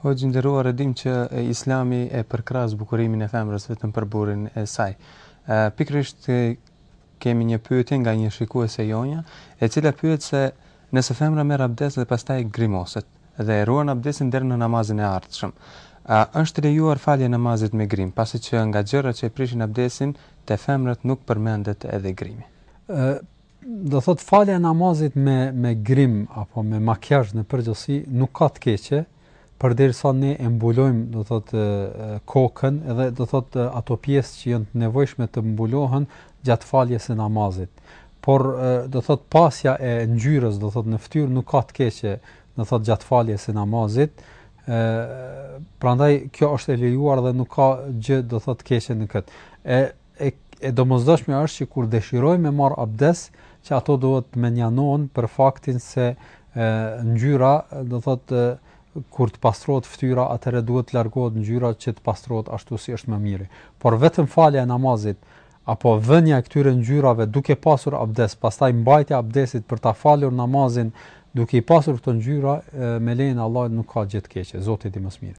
Hoxhë nderuar, e dim që Islami e përkras bukurimin e femrës vetëm për burrin e saj. Pikrisht kemi një pyetje nga një shikuese jonja, e cila pyet se nëse femra merr abdes dhe pastaj grimoset dhe e ruan abdesin deri në namazin e ardhshëm, a është lejuar falje namazit me grim, pasi që nga gjërat që e prishin abdesin te femrat nuk përmendet edhe grimi. do thot falja namazit me me grim apo me makiazh në përgjithësi nuk ka të keqe përderisa ne e mbulojmë do thotë kokën edhe do thotë ato pjesë që janë të nevojshme të mbulohen gjatë faljes së namazit. Por do thot pasja e ngjyrës do thot në fytyrë nuk ka të keqe do thot gjatë faljes së namazit. ë prandaj kjo është e lejuar dhe nuk ka gjë do thot të keqe në këtë. e, e, e domosdoshmja është që kur dëshirojmë të marr abdes që ato duhet të menjanohen për faktin se ngjyra do thotë kur të pastrohet fytyra, atëherë duhet të largohet ngjyra që të pastrohet ashtu si është më mirë. Por vetëm falja e namazit apo vënia e këtyre ngjyrave duke pasur abdes, pastaj mbajtja e abdesit për ta falur namazin duke i pasur këto ngjyra, me lenin Allahut nuk ka gjë të keqe, Zoti i mëshmi.